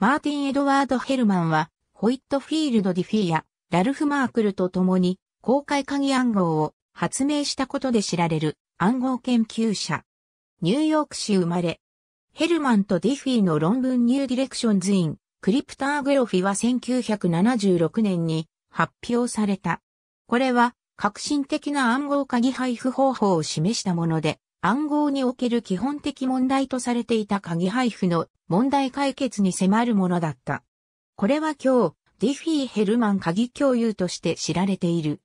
マーティン・エドワード・ヘルマンは、ホイットフィールド・ディフィーや、ラルフ・マークルと共に、公開鍵暗号を発明したことで知られる暗号研究者。ニューヨーク市生まれ。ヘルマンとディフィーの論文ニューディレクションズイン、クリプターグロフィは1976年に発表された。これは革新的な暗号鍵配布方法を示したもので、暗号における基本的問題とされていた鍵配布の問題解決に迫るものだった。これは今日、ディフィー・ヘルマン鍵共有として知られている。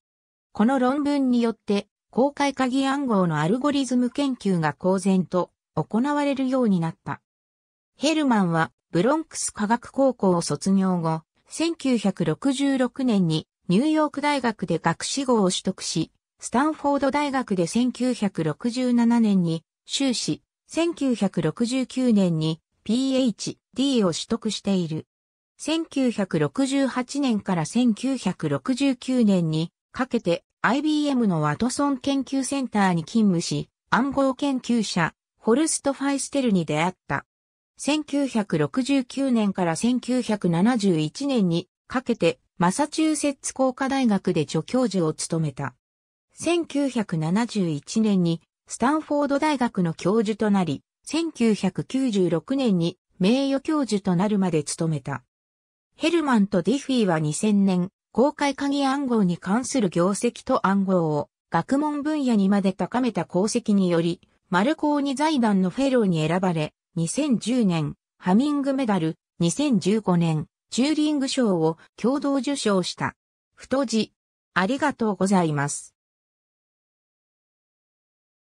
この論文によって、公開鍵暗号のアルゴリズム研究が公然と行われるようになった。ヘルマンはブロンクス科学高校を卒業後、1966年にニューヨーク大学で学士号を取得し、スタンフォード大学で1967年に修士、1969年に PhD を取得している。1968年から1969年にかけて IBM のワトソン研究センターに勤務し、暗号研究者、ホルスト・ファイステルに出会った。1969年から1971年にかけてマサチューセッツ工科大学で助教授を務めた。1971年にスタンフォード大学の教授となり、1996年に名誉教授となるまで務めた。ヘルマンとディフィーは2000年、公開鍵暗号に関する業績と暗号を学問分野にまで高めた功績により、マルコーニ財団のフェローに選ばれ、2010年、ハミングメダル、2015年、チューリング賞を共同受賞した。太字、ありがとうございます。